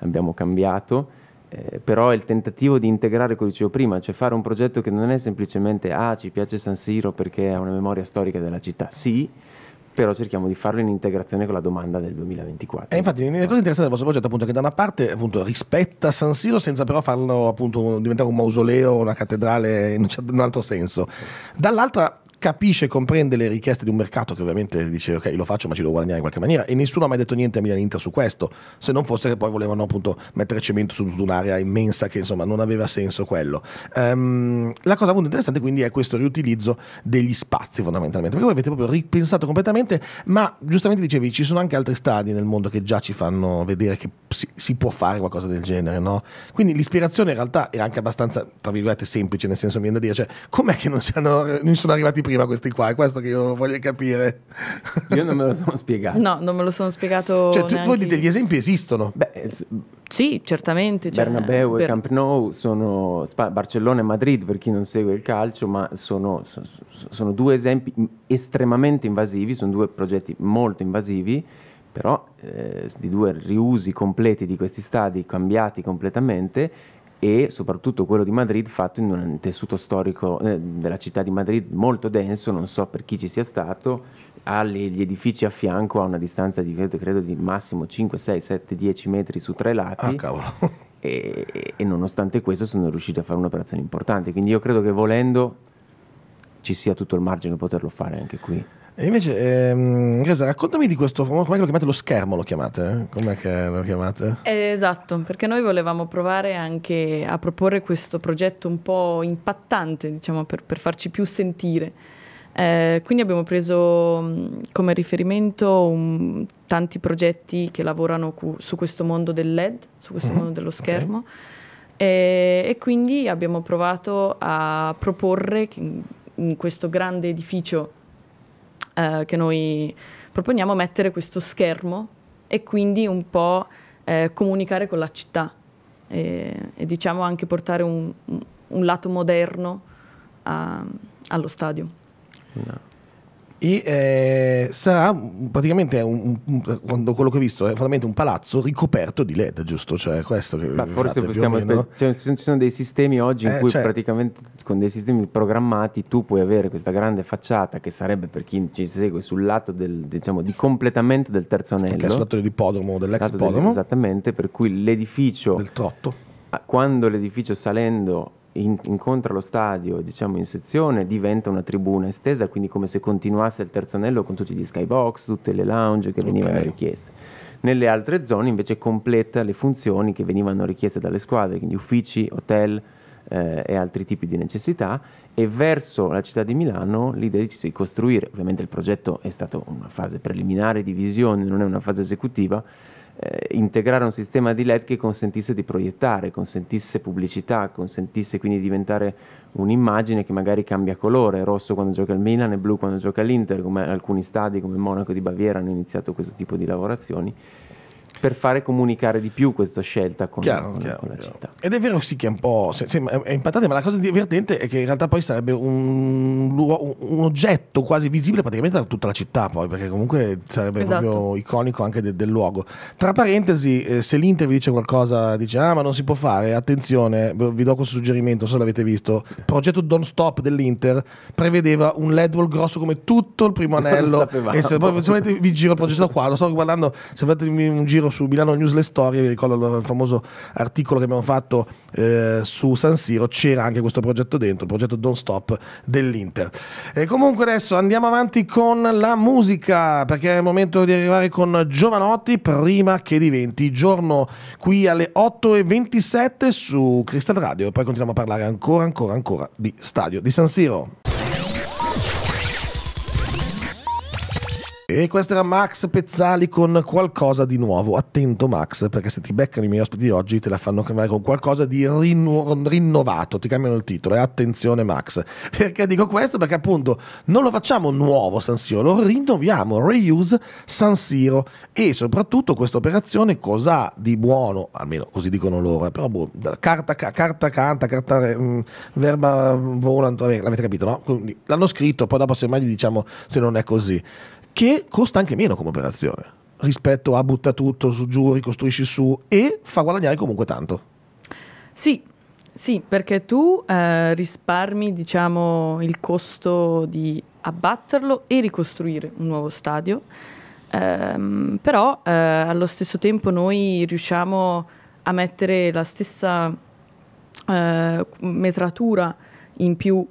abbiamo cambiato. Eh, però il tentativo di integrare come dicevo prima, cioè fare un progetto che non è semplicemente ah ci piace San Siro perché ha una memoria storica della città, sì, però cerchiamo di farlo in integrazione con la domanda del 2024. E infatti una cosa interessante del vostro progetto appunto è che da una parte appunto rispetta San Siro senza però farlo appunto diventare un mausoleo, una cattedrale in un, certo, in un altro senso, dall'altra capisce e comprende le richieste di un mercato che ovviamente dice ok lo faccio ma ci devo guadagnare in qualche maniera e nessuno ha mai detto niente a Milan Inter su questo, se non fosse che poi volevano appunto mettere cemento su tutta un'area immensa che insomma non aveva senso quello. Um, la cosa appunto interessante quindi è questo riutilizzo degli spazi fondamentalmente, perché voi avete proprio ripensato completamente, ma giustamente dicevi ci sono anche altri stadi nel mondo che già ci fanno vedere che si, si può fare qualcosa del genere, no? Quindi l'ispirazione in realtà era anche abbastanza, tra virgolette, semplice, nel senso viene da dire, cioè com'è che non, siano, non sono arrivati i prima questi qua, è questo che io voglio capire. Io non me lo sono spiegato. No, non me lo sono spiegato. Cioè, tu, neanche... voi gli esempi esistono. Beh, sì, certamente. Cioè, Bernabeu per... e Camp Nou sono Sp- Barcellona e Madrid, per chi non segue il calcio, ma sono, sono, sono due esempi estremamente invasivi, sono due progetti molto invasivi però eh, di due riusi completi di questi stadi cambiati completamente e soprattutto quello di Madrid fatto in un tessuto storico eh, della città di Madrid molto denso, non so per chi ci sia stato, ha gli edifici a fianco a una distanza di, credo, di massimo 5, 6, 7, 10 metri su tre lati. Ah, cavolo. E, e, nonostante questo sono riusciti a fare un'operazione importante. Quindi io credo che volendo ci sia tutto il margine per poterlo fare anche qui. E invece, ehm, Gresa, raccontami di questo, come lo chiamate? Lo schermo lo chiamate? Com'è lo chiamate? esatto, perché noi volevamo provare anche a proporre questo progetto un po' impattante, diciamo, per, per farci più sentire. Eh, quindi abbiamo preso mm, come riferimento um, tanti progetti che lavorano cu- su questo mondo del LED, su questo mm-hmm. mondo dello schermo. Okay. E, e quindi abbiamo provato a proporre in questo grande edificio eh, che noi proponiamo mettere questo schermo e quindi un po' eh, comunicare con la città e, e diciamo anche portare un, un lato moderno a, allo stadio. No e eh, sarà praticamente un, un, un, quello che ho visto è veramente un palazzo ricoperto di LED, giusto? Cioè, questo che Beh, forse possiamo spe- cioè, ci sono dei sistemi oggi eh, in cui cioè... praticamente con dei sistemi programmati tu puoi avere questa grande facciata che sarebbe per chi ci segue sul lato del, diciamo, di completamento del terzo anello, che è sul lato dell'ippodromo dell'ex lato Esattamente, per cui l'edificio del trotto quando l'edificio salendo in, incontra lo stadio, diciamo in sezione, diventa una tribuna estesa, quindi come se continuasse il terzo anello con tutti gli skybox, tutte le lounge che venivano okay. richieste. Nelle altre zone invece completa le funzioni che venivano richieste dalle squadre, quindi uffici, hotel eh, e altri tipi di necessità e verso la città di Milano l'idea è di costruire, ovviamente il progetto è stato una fase preliminare di visione, non è una fase esecutiva, eh, integrare un sistema di LED che consentisse di proiettare, consentisse pubblicità, consentisse quindi di diventare un'immagine che magari cambia colore, rosso quando gioca il Milan e blu quando gioca l'Inter, come alcuni stadi come Monaco di Baviera hanno iniziato questo tipo di lavorazioni per fare comunicare di più questa scelta con, chiaro, con, chiaro, con la chiaro. città. Ed è vero sì che è un po' se, se, è impattante, ma la cosa divertente è che in realtà poi sarebbe un, un, oggetto quasi visibile praticamente da tutta la città poi, perché comunque sarebbe esatto. proprio iconico anche de, del luogo. Tra parentesi, eh, se l'Inter vi dice qualcosa, dice ah ma non si può fare, attenzione, vi do questo suggerimento, se l'avete visto, il progetto Don't Stop dell'Inter prevedeva un LED wall grosso come tutto il primo anello. e se poi vi giro il progetto qua, lo sto guardando, se fate un giro articolo su Milano News Le Storie, vi ricordo il famoso articolo che abbiamo fatto eh, su San Siro, c'era anche questo progetto dentro, il progetto Don't Stop dell'Inter. E comunque adesso andiamo avanti con la musica, perché è il momento di arrivare con Giovanotti prima che diventi giorno qui alle 8.27 su Crystal Radio e poi continuiamo a parlare ancora, ancora, ancora di Stadio di San Siro. E questo era Max Pezzali con qualcosa di nuovo. Attento Max, perché se ti beccano i miei ospiti di oggi te la fanno chiamare con qualcosa di rinno- rinnovato, ti cambiano il titolo. E eh? attenzione Max. Perché dico questo? Perché appunto non lo facciamo nuovo San Siro, lo rinnoviamo, reuse San Siro. E soprattutto questa operazione cos'ha di buono, almeno così dicono loro, eh. però boh, carta, ca- carta canta, carta mh, mm, verba volant, l'avete capito no? Quindi, l'hanno scritto, poi dopo semmai gli diciamo se non è così che costa anche meno come operazione rispetto a butta tutto su giù, ricostruisci su e fa guadagnare comunque tanto. Sì, sì, perché tu eh, risparmi diciamo, il costo di abbatterlo e ricostruire un nuovo stadio, ehm, però eh, allo stesso tempo noi riusciamo a mettere la stessa eh, metratura in più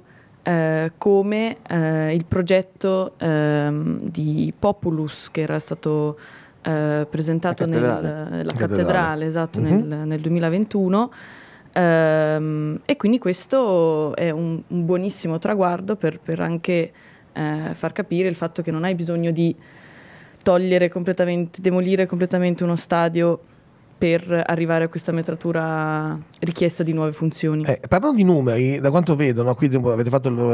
eh, come eh, il progetto ehm, di Populus che era stato eh, presentato nella cattedrale. cattedrale. cattedrale, esatto, mm-hmm. nel, nel, 2021. Ehm, e quindi questo è un, un buonissimo traguardo per, per anche eh, far capire il fatto che non hai bisogno di togliere completamente, demolire completamente uno stadio per arrivare a questa metratura richiesta di nuove funzioni. Eh, parlando di numeri, da quanto vedo, no? qui avete fatto il, uh,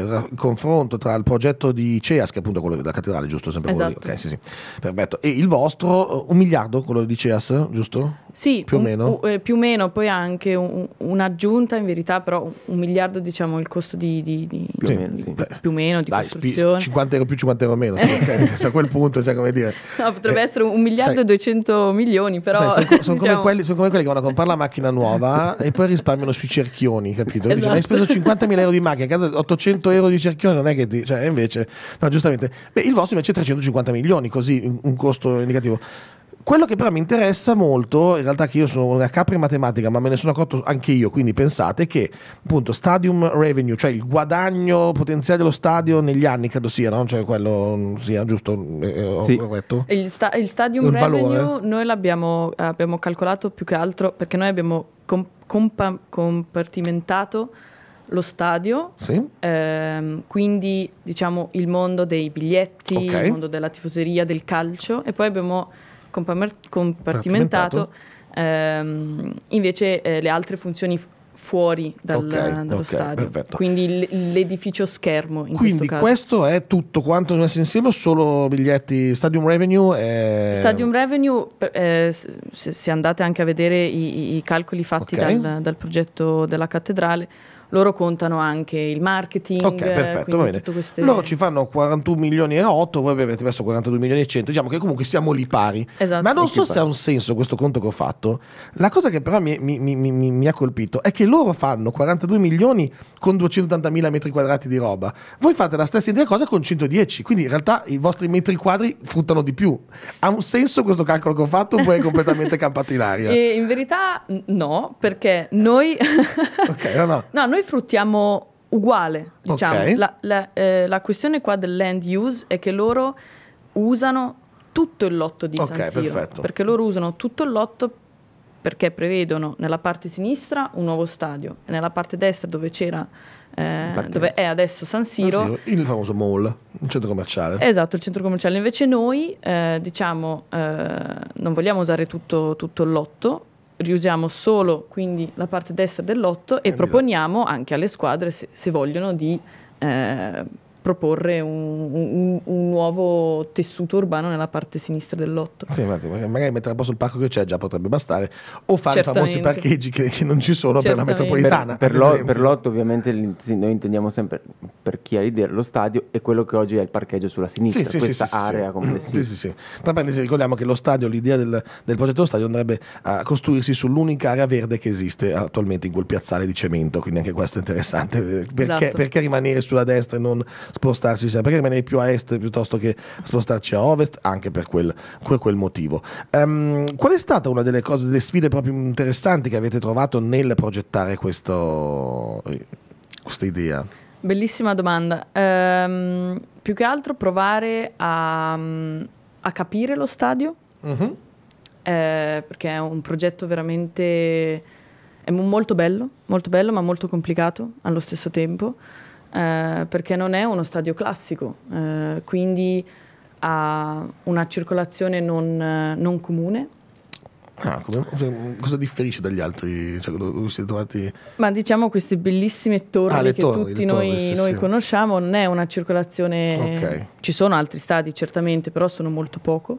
il, confronto tra il progetto di CEAS, che è appunto quello della cattedrale, giusto? Sempre esatto. quello okay, sì, sì. Perfetto. E il vostro, un miliardo quello di CEAS, giusto? Sì, più un, o meno. Uh, più o meno, poi anche un, un'aggiunta, in verità, però un miliardo diciamo il costo di... di, di più, sì, o meno, sì. più o meno di Dai, costruzione. Spi- 50 euro più, 50 euro meno, a quel punto, cioè come dire. No, potrebbe eh, essere un miliardo sai, e 200 milioni, però... sono, sono, diciamo... come quelli, come quelli che vanno a comprare la macchina nuova e poi risparmiano sui cerchioni, capito? Esatto. Dice, hai speso 50.000 esatto. euro di macchina, a casa 800 euro di cerchioni, non è che ti... Cioè, invece... No, giustamente. Beh, il vostro invece è 350 milioni, così un costo indicativo quello che però mi interessa molto, in realtà che io sono una capra in matematica, ma me ne sono accorto anche io, quindi pensate che appunto stadium revenue, cioè il guadagno potenziale dello stadio negli anni, credo sia, no? Cioè quello mm, sia giusto, eh, eh sì. ho Il, sta- il stadium il revenue valore. noi l'abbiamo abbiamo calcolato più che altro perché noi abbiamo com- compa- compartimentato lo stadio, sì. ehm, quindi diciamo il mondo dei biglietti, okay. il mondo della tifoseria, del calcio e poi abbiamo compartimentato, compartimentato. Ehm, invece eh, le altre funzioni fuori dal, okay, dallo okay, stadio. Perfetto. Quindi l'edificio schermo. in Quindi questo, questo, è tutto quanto messo insieme solo biglietti Stadium Revenue? E... Stadium Revenue, eh, se, se, andate anche a vedere i, i calcoli fatti okay. dal, dal progetto della cattedrale, loro contano anche il marketing. Ok, perfetto, va bene. Queste... Loro ci fanno 41 milioni e 8, voi avete messo 42 milioni e 100, diciamo che comunque siamo lì pari. Esatto. Ma non so se ha un senso questo conto che ho fatto. La cosa che però mi, mi, mi, mi ha colpito è che loro fanno 42 milioni con 280 mila metri quadrati di roba. Voi fate la stessa identica cosa con 110, quindi in realtà i vostri metri quadri fruttano di più. Ha un senso questo calcolo che ho fatto oppure è completamente campato in aria? E in verità no, perché noi... ok, no, no. no, noi noi fruttiamo uguale, diciamo. Okay. La, la, eh, la, questione qua del land use è che loro usano tutto il lotto di okay, San Siro, perfetto. perché loro usano tutto il lotto perché prevedono nella parte sinistra un nuovo stadio e nella parte destra dove c'era eh, dove è adesso San Siro, San Siro, il famoso mall, il centro commerciale. Esatto, il centro commerciale. Invece noi, eh, diciamo, eh, non vogliamo usare tutto, tutto il lotto, riusiamo solo quindi la parte destra dell'8 e proponiamo anche alle squadre se, se vogliono di eh, proporre un, un, un, nuovo tessuto urbano nella parte sinistra del lotto. Sì, infatti, magari mettere a posto il parco che c'è già potrebbe bastare, o fare Certamente. i famosi parcheggi che, che non ci sono Certamente. per la metropolitana. Per, per, lo, per l'otto ovviamente sì, noi intendiamo sempre, per chi ha l'idea, lo stadio e quello che oggi è il parcheggio sulla sinistra, sì, questa sì, area sì, mm, complessiva. Sì, sì, sì. Tra parentesi ricordiamo che lo stadio, l'idea del, del progetto dello stadio andrebbe a costruirsi sull'unica area verde che esiste attualmente in quel piazzale di cemento, quindi anche questo è interessante, perché, esatto. perché rimanere sulla destra e non spostarsi sempre rimanere più a est piuttosto che spostarci a ovest, anche per quel, per quel motivo. Um, qual è stata una delle, cose, delle sfide proprio interessanti che avete trovato nel progettare questo, questa idea? Bellissima domanda. Um, più che altro provare a, a capire lo stadio, uh mm-hmm. -huh. eh, perché è un progetto veramente è molto bello, molto bello ma molto complicato allo stesso tempo. Eh, perché non è uno stadio classico, eh, quindi ha una circolazione non, eh, non comune. Ah, come, cosa differisce dagli altri? Cioè, siete trovati... Ma diciamo queste bellissime torri ah, che torri, tutti torri, noi, sì, noi sì. conosciamo, non è una circolazione... Okay. Ci sono altri stadi certamente, però sono molto poco.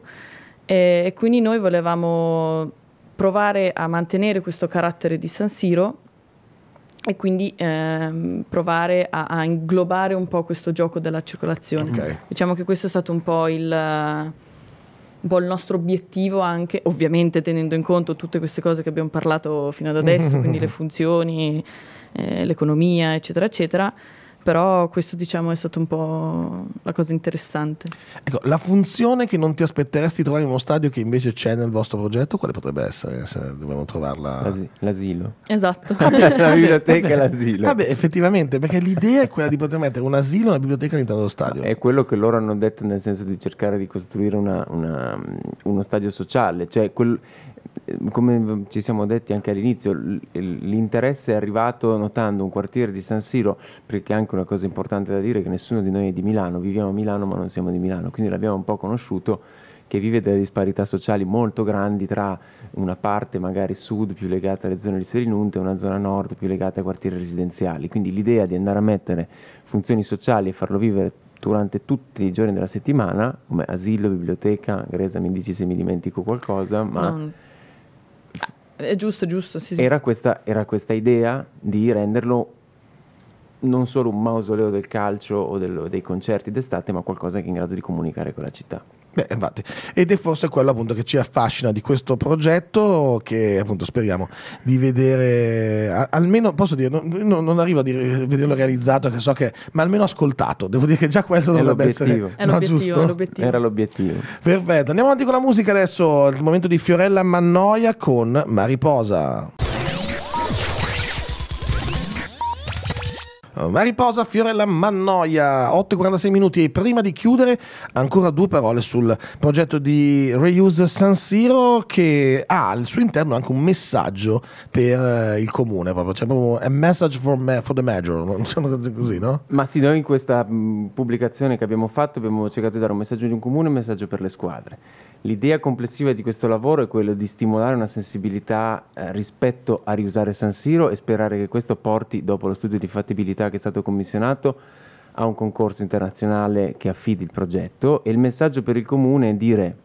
E, e quindi noi volevamo provare a mantenere questo carattere di San Siro e quindi ehm, provare a, a, inglobare un po' questo gioco della circolazione. Okay. Diciamo che questo è stato un po' il, un po il nostro obiettivo anche, ovviamente tenendo in conto tutte queste cose che abbiamo parlato fino ad adesso, quindi le funzioni, eh, l'economia, eccetera, eccetera però questo diciamo è stato un po' la cosa interessante. Ecco, la funzione che non ti aspetteresti di trovare in uno stadio che invece c'è nel vostro progetto, quale potrebbe essere se dobbiamo trovarla? L'as- l'asilo. Esatto. la biblioteca e l'asilo. Vabbè, effettivamente, perché l'idea è quella di poter mettere un asilo e una biblioteca all'interno dello stadio. È quello che loro hanno detto nel senso di cercare di costruire una, una, uno stadio sociale, cioè quel, come ci siamo detti anche all'inizio, l'interesse è arrivato notando un quartiere di San Siro, perché è anche una cosa importante da dire che nessuno di noi è di Milano, viviamo a Milano ma non siamo di Milano, quindi l'abbiamo un po' conosciuto che vive delle disparità sociali molto grandi tra una parte magari sud più legata alle zone di Serinunte e una zona nord più legata ai quartieri residenziali. Quindi l'idea di andare a mettere funzioni sociali e farlo vivere durante tutti i giorni della settimana, come asilo, biblioteca, Gresa mi dici se mi dimentico qualcosa, ma... No è giusto, giusto. Sì, sì. Era, questa, era questa idea di renderlo non solo un mausoleo del calcio o del, dei concerti d'estate, ma qualcosa che è in grado di comunicare con la città. Beh, infatti. Ed è forse quello appunto che ci affascina di questo progetto che appunto speriamo di vedere, almeno posso dire, non, non arrivo a dire, vederlo realizzato, che so che, ma almeno ascoltato, devo dire che già quello è dovrebbe essere è no, giusto? L'obiettivo. Era l'obiettivo. Perfetto, andiamo avanti con la musica adesso, il momento di Fiorella Mannoia con Mariposa. Ma riposa Fiorella Mannoia, 8.46 minuti e prima di chiudere ancora due parole sul progetto di Reuse San Siro che ha al suo interno anche un messaggio per eh, il comune, proprio, cioè proprio a message for, ma- for the major, così, no? Ma sì, noi in questa pubblicazione che abbiamo fatto abbiamo cercato di dare un messaggio di un comune e un messaggio per le squadre. L'idea complessiva di questo lavoro è quella di stimolare una sensibilità eh, rispetto a riusare San Siro e sperare che questo porti, dopo lo studio di fattibilità università che è stato commissionato a un concorso internazionale che affidi il progetto e il messaggio per il comune è dire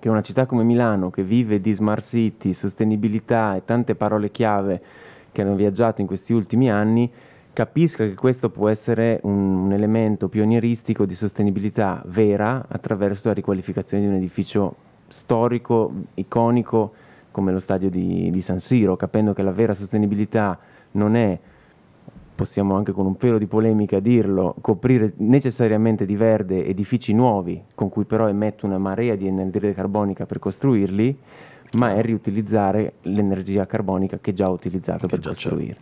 che una città come Milano che vive di smart city, sostenibilità e tante parole chiave che hanno viaggiato in questi ultimi anni capisca che questo può essere un, un elemento pionieristico di sostenibilità vera attraverso la riqualificazione di un edificio storico, iconico come lo stadio di, di San Siro, capendo che la vera sostenibilità non è possiamo anche con un pelo di polemica dirlo, coprire necessariamente di verde edifici nuovi con cui però emetto una marea di energia carbonica per costruirli, ma è riutilizzare l'energia carbonica che già ho utilizzato che per costruirli.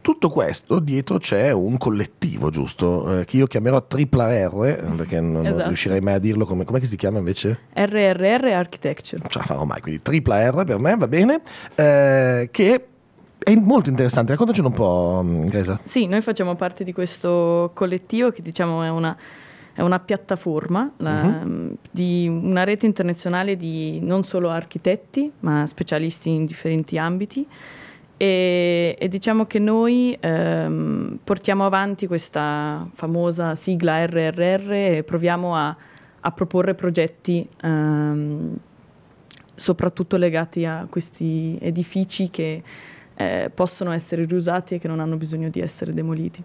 Tutto questo dietro c'è un collettivo, giusto? Eh, che io chiamerò tripla R, perché non, esatto. riuscirei mai a dirlo come, come si chiama invece? RRR Architecture. Non ce la farò mai, quindi tripla R per me va bene, eh, che è molto interessante, raccontaci un po', Gresa. Mm, sì, noi facciamo parte di questo collettivo che diciamo è una, è una piattaforma uh-huh. di una rete internazionale di non solo architetti, ma specialisti in differenti ambiti. E, e diciamo che noi ehm, portiamo avanti questa famosa sigla RRR e proviamo a, a proporre progetti ehm, soprattutto legati a questi edifici che eh, possono essere riusati e che non hanno bisogno di essere demoliti.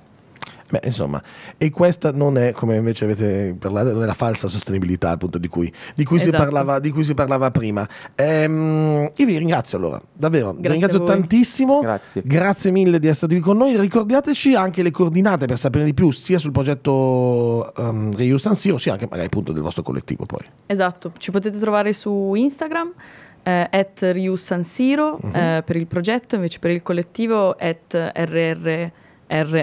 Beh, insomma, e questa non è, come invece avete parlato, non è la falsa sostenibilità appunto di cui, di cui, esatto. si, parlava, di cui si, parlava, prima. Ehm, io vi ringrazio allora, davvero, vi ringrazio tantissimo, grazie. grazie. mille di essere qui con noi, ricordateci anche le coordinate per sapere di più sia sul progetto um, ehm, Reuse Siro, sia anche magari appunto del vostro collettivo poi. Esatto, ci potete trovare su Instagram eh, at Ryu San Siro mm -hmm. eh, per il progetto, invece per il collettivo at RRR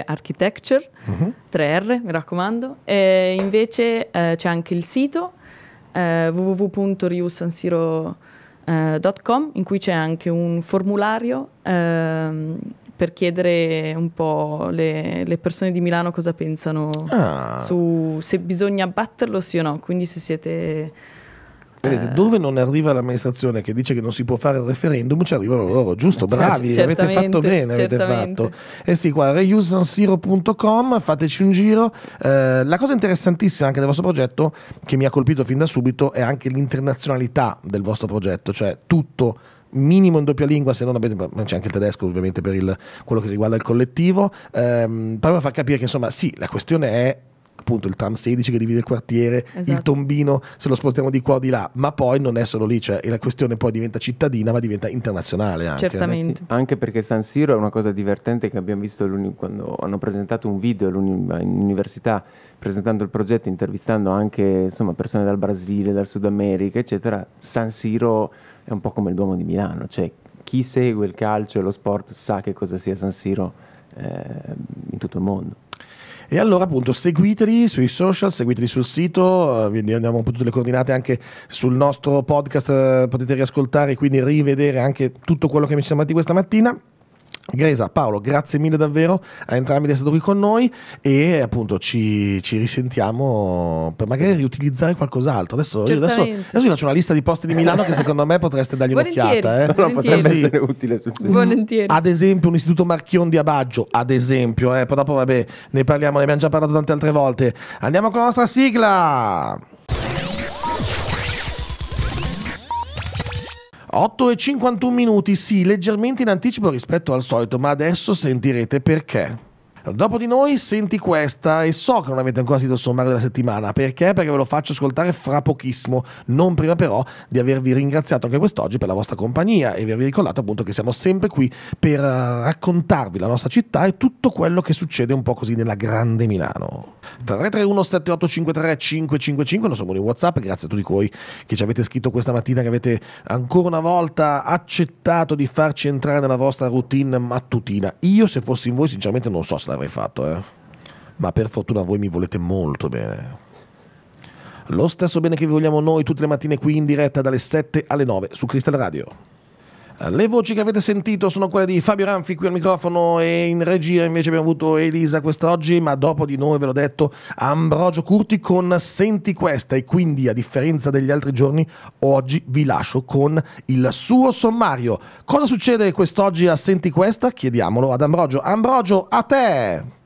Architecture, mm -hmm. 3R mi raccomando, e invece eh, c'è anche il sito eh, www.ryusansiro.com eh, in cui c'è anche un formulario ehm, per chiedere un po' le, le, persone di Milano cosa pensano ah. su se bisogna batterlo sì o no, quindi se siete Vedete, eh. dove non arriva l'amministrazione che dice che non si può fare il referendum, ci arrivano loro, giusto? Eh, certo, Bravi, avete fatto bene, avete fatto. Eh sì, qua, reusansiro.com, fateci un giro. Eh, la cosa interessantissima anche del vostro progetto, che mi ha colpito fin da subito, è anche l'internazionalità del vostro progetto, cioè tutto minimo in doppia lingua, se non avete, c'è anche il tedesco ovviamente per il, quello che riguarda il collettivo, ehm, proprio a far capire che insomma sì, la questione è appunto il tram 16 che divide il quartiere, esatto. il tombino se lo spostiamo di qua o di là, ma poi non è solo lì, cioè la questione poi diventa cittadina ma diventa internazionale anche. Certamente. Sì, anche perché San Siro è una cosa divertente che abbiamo visto quando hanno presentato un video all'università presentando il progetto, intervistando anche insomma, persone dal Brasile, dal Sud America, eccetera. San Siro è un po' come il Duomo di Milano, cioè chi segue il calcio e lo sport sa che cosa sia San Siro eh, in tutto il mondo. E allora appunto seguiteli sui social, seguiteli sul sito, vi eh, andiamo tutte le coordinate anche sul nostro podcast, eh, potete riascoltare e quindi rivedere anche tutto quello che mi siamo detti questa mattina. Gresa, Paolo, grazie mille davvero a entrambi di essere qui con noi e appunto ci, ci risentiamo per magari riutilizzare qualcos'altro. Adesso, adesso, adesso, vi faccio una lista di posti di Milano che secondo me potreste dargli un'occhiata. Eh. No, potrebbe sì. essere utile su Volentieri. Ad esempio un istituto Marchion di Abaggio, ad esempio, eh, poi dopo vabbè ne parliamo, ne abbiamo già parlato tante altre volte. Andiamo con la nostra sigla! 8 e 51 minuti, sì, leggermente in anticipo rispetto al solito, ma adesso sentirete perché. Dopo di noi senti questa e so che non avete ancora sito sommario della settimana, perché? Perché ve lo faccio ascoltare fra pochissimo, non prima però di avervi ringraziato anche quest'oggi per la vostra compagnia e avervi ricordato appunto che siamo sempre qui per eh, raccontarvi la nostra città e tutto quello che succede un po' così nella grande Milano. 331 7853 555 non sono buoni Whatsapp, grazie a tutti voi che ci avete scritto questa mattina, che avete ancora una volta accettato di farci entrare nella vostra routine mattutina. Io se fossi in voi sinceramente non so se la l'avrei fatto, eh. Ma per fortuna voi mi volete molto bene. Lo stesso bene che vi vogliamo noi tutte le mattine qui in diretta dalle 7 alle 9 su Crystal Radio. Le voci che avete sentito sono quelle di Fabio Ranfi qui al microfono e in regia invece abbiamo avuto Elisa quest'oggi, ma dopo di noi ve l'ho detto Ambrogio Curti con Senti questa e quindi a differenza degli altri giorni oggi vi lascio con il suo sommario. Cosa succede quest'oggi a Senti questa? Chiediamolo ad Ambrogio. Ambrogio, a te!